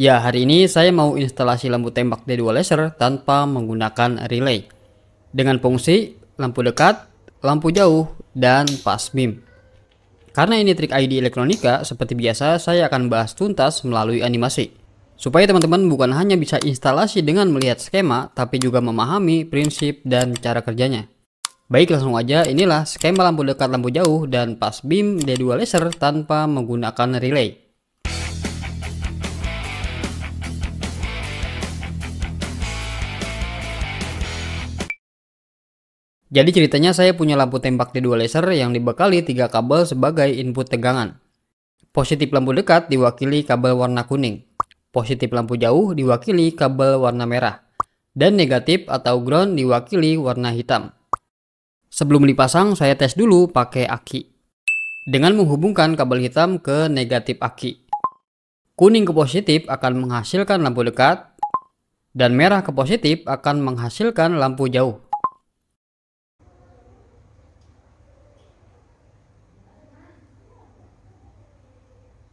Ya, hari ini saya mau instalasi lampu tembak D2 laser tanpa menggunakan relay. Dengan fungsi lampu dekat, lampu jauh, dan pas beam. Karena ini trik ID elektronika, seperti biasa saya akan bahas tuntas melalui animasi. Supaya teman-teman bukan hanya bisa instalasi dengan melihat skema, tapi juga memahami prinsip dan cara kerjanya. Baik langsung aja inilah skema lampu dekat lampu jauh dan pas beam D2 laser tanpa menggunakan relay. Jadi ceritanya saya punya lampu tembak T2 laser yang dibekali tiga kabel sebagai input tegangan. Positif lampu dekat diwakili kabel warna kuning. Positif lampu jauh diwakili kabel warna merah. Dan negatif atau ground diwakili warna hitam. Sebelum dipasang, saya tes dulu pakai aki. Dengan menghubungkan kabel hitam ke negatif aki. Kuning ke positif akan menghasilkan lampu dekat, dan merah ke positif akan menghasilkan lampu jauh.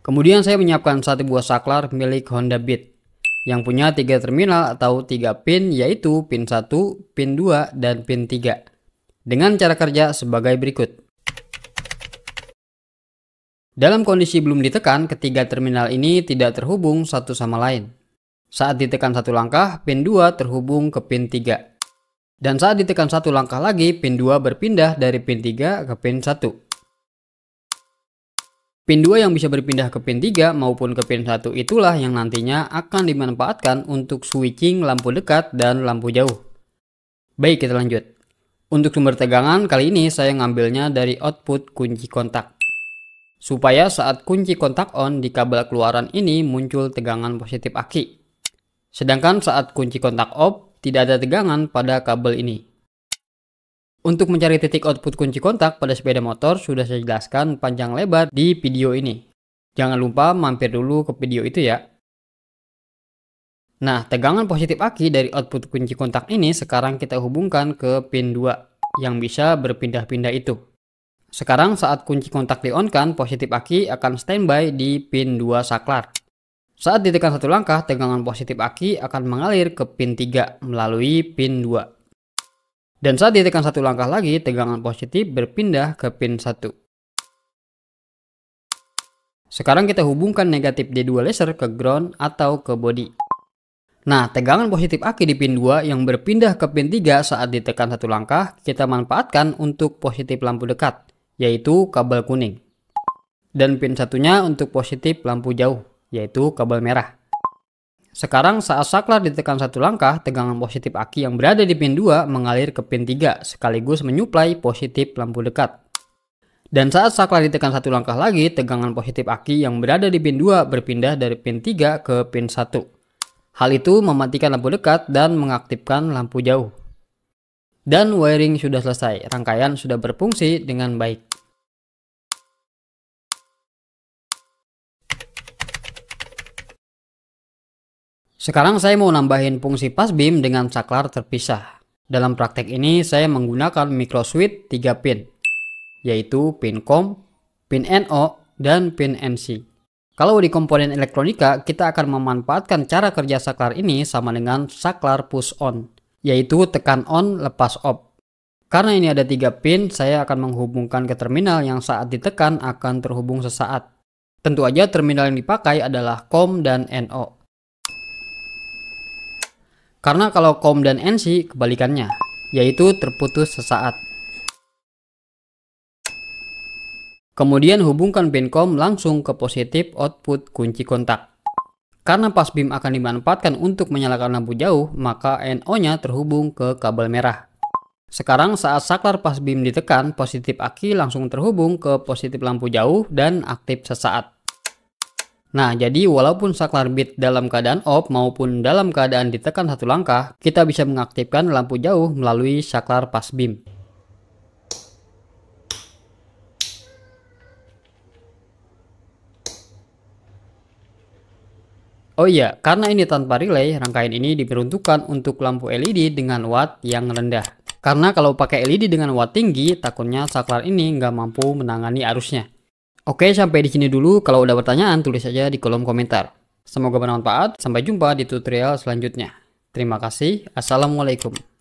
Kemudian saya menyiapkan satu buah saklar milik Honda Beat yang punya tiga terminal atau tiga pin yaitu pin 1, pin 2, dan pin 3 dengan cara kerja sebagai berikut. Dalam kondisi belum ditekan, ketiga terminal ini tidak terhubung satu sama lain. Saat ditekan satu langkah, pin 2 terhubung ke pin 3. Dan saat ditekan satu langkah lagi, pin 2 berpindah dari pin 3 ke pin 1. Pin 2 yang bisa berpindah ke pin 3 maupun ke pin 1 itulah yang nantinya akan dimanfaatkan untuk switching lampu dekat dan lampu jauh. Baik, kita lanjut. Untuk sumber tegangan, kali ini saya ngambilnya dari output kunci kontak. Supaya saat kunci kontak on di kabel keluaran ini muncul tegangan positif aki. Sedangkan saat kunci kontak off, tidak ada tegangan pada kabel ini. Untuk mencari titik output kunci kontak pada sepeda motor sudah saya jelaskan panjang lebar di video ini. Jangan lupa mampir dulu ke video itu ya. Nah, tegangan positif aki dari output kunci kontak ini sekarang kita hubungkan ke pin 2 yang bisa berpindah-pindah itu. Sekarang saat kunci kontak di on kan, positif aki akan standby di pin 2 saklar. Saat ditekan satu langkah, tegangan positif aki akan mengalir ke pin 3 melalui pin 2. Dan saat ditekan satu langkah lagi, tegangan positif berpindah ke pin 1. Sekarang kita hubungkan negatif D2 laser ke ground atau ke body. Nah, tegangan positif aki di pin 2 yang berpindah ke pin 3 saat ditekan satu langkah, kita manfaatkan untuk positif lampu dekat, yaitu kabel kuning. Dan pin satunya untuk positif lampu jauh, yaitu kabel merah. Sekarang saat saklar ditekan satu langkah, tegangan positif aki yang berada di pin 2 mengalir ke pin 3 sekaligus menyuplai positif lampu dekat. Dan saat saklar ditekan satu langkah lagi, tegangan positif aki yang berada di pin 2 berpindah dari pin 3 ke pin 1. Hal itu mematikan lampu dekat dan mengaktifkan lampu jauh. Dan wiring sudah selesai, rangkaian sudah berfungsi dengan baik. Sekarang saya mau nambahin fungsi pas beam dengan saklar terpisah. Dalam praktek ini saya menggunakan switch 3 pin, yaitu pin COM, pin NO, dan pin NC. Kalau di komponen elektronika, kita akan memanfaatkan cara kerja saklar ini sama dengan saklar push on, yaitu tekan on lepas off. Karena ini ada tiga pin, saya akan menghubungkan ke terminal yang saat ditekan akan terhubung sesaat. Tentu aja terminal yang dipakai adalah COM dan NO. Karena kalau com dan NC kebalikannya, yaitu terputus sesaat. Kemudian hubungkan pin com langsung ke positif output kunci kontak. Karena pas bim akan dimanfaatkan untuk menyalakan lampu jauh, maka NO-nya terhubung ke kabel merah. Sekarang saat saklar pas bim ditekan, positif aki langsung terhubung ke positif lampu jauh dan aktif sesaat. Nah, jadi walaupun saklar bit dalam keadaan off maupun dalam keadaan ditekan satu langkah, kita bisa mengaktifkan lampu jauh melalui saklar pas beam. Oh iya, karena ini tanpa relay, rangkaian ini diperuntukkan untuk lampu LED dengan watt yang rendah. Karena kalau pakai LED dengan watt tinggi, takutnya saklar ini nggak mampu menangani arusnya. Oke, sampai di sini dulu. Kalau udah pertanyaan, tulis aja di kolom komentar. Semoga bermanfaat. Sampai jumpa di tutorial selanjutnya. Terima kasih. Assalamualaikum.